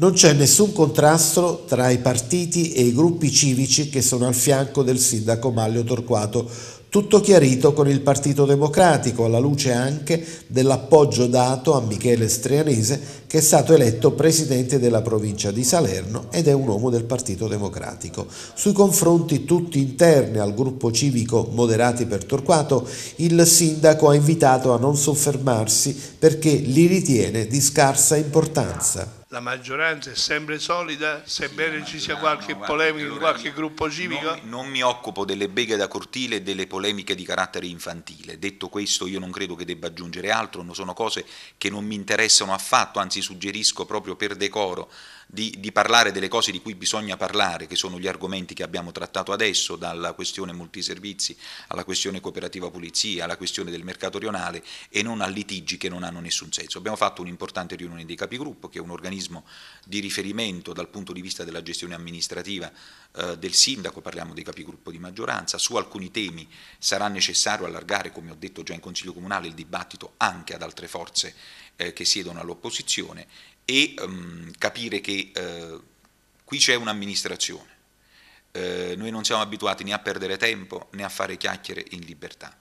Non c'è nessun contrasto tra i partiti e i gruppi civici che sono al fianco del sindaco Maglio Torquato, tutto chiarito con il Partito Democratico, alla luce anche dell'appoggio dato a Michele Strianese, che è stato eletto presidente della provincia di Salerno ed è un uomo del Partito Democratico. Sui confronti tutti interni al gruppo civico Moderati per Torquato, il sindaco ha invitato a non soffermarsi perché li ritiene di scarsa importanza la maggioranza è sempre solida, sebbene sì, ci sia qualche no, polemica in qualche gruppo civico? Non, non, mi occupo delle beghe da cortile e delle polemiche di carattere infantile. Detto questo, io non credo che debba aggiungere altro, non sono cose che non mi interessano affatto, anzi suggerisco proprio per decoro di, di, parlare delle cose di cui bisogna parlare, che sono gli argomenti che abbiamo trattato adesso, dalla questione multiservizi alla questione cooperativa pulizia, alla questione del mercato rionale e non a litigi che non hanno nessun senso. Abbiamo fatto un'importante riunione dei capigruppo, che è un organismo di riferimento dal punto di vista della gestione amministrativa eh, del sindaco, parliamo dei capigruppo di maggioranza, su alcuni temi sarà necessario allargare, come ho detto già in Consiglio Comunale, il dibattito anche ad altre forze eh, che siedono all'opposizione e um, capire che uh, qui c'è un'amministrazione. Uh, noi non siamo abituati né a perdere tempo né a fare chiacchiere in libertà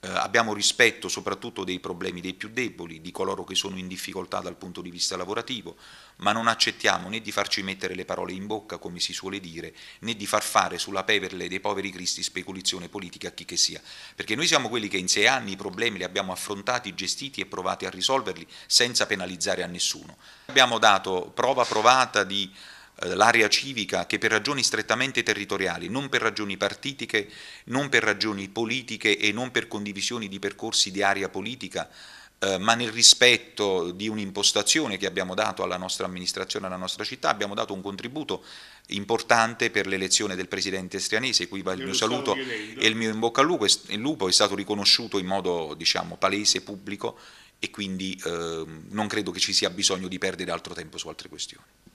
eh, abbiamo rispetto soprattutto dei problemi dei più deboli, di coloro che sono in difficoltà dal punto di vista lavorativo, ma non accettiamo né di farci mettere le parole in bocca, come si suole dire, né di far fare sulla peverle dei poveri cristi speculazione politica a chi che sia, perché noi siamo quelli che in sei anni i problemi li abbiamo affrontati, gestiti e provati a risolverli senza penalizzare a nessuno. Abbiamo dato prova provata di eh, l'area civica che per ragioni strettamente territoriali, non per ragioni partitiche, non per ragioni politiche e non per condivisioni di percorsi di area politica, eh, ma nel rispetto di un'impostazione che abbiamo dato alla nostra amministrazione, alla nostra città, abbiamo dato un contributo importante per l'elezione del presidente estrianese, cui va il mio saluto e il mio in bocca al lupo, il lupo è stato riconosciuto in modo diciamo, palese, pubblico e quindi eh, non credo che ci sia bisogno di perdere altro tempo su altre questioni.